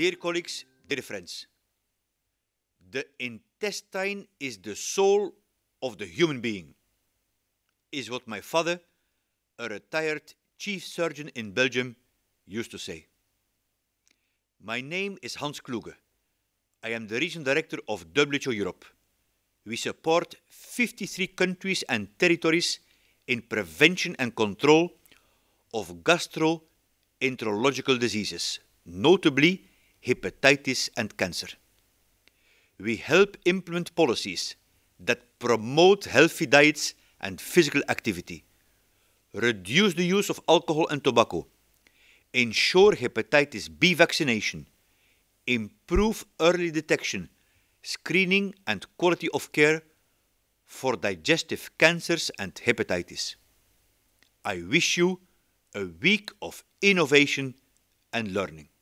Dear colleagues, dear friends, the intestine is the soul of the human being, is what my father, a retired chief surgeon in Belgium, used to say. My name is Hans Kluge. I am the region director of WHO Europe. We support 53 countries and territories in prevention and control of gastroenterological diseases, notably hepatitis, and cancer. We help implement policies that promote healthy diets and physical activity, reduce the use of alcohol and tobacco, ensure hepatitis B vaccination, improve early detection, screening, and quality of care for digestive cancers and hepatitis. I wish you a week of innovation and learning.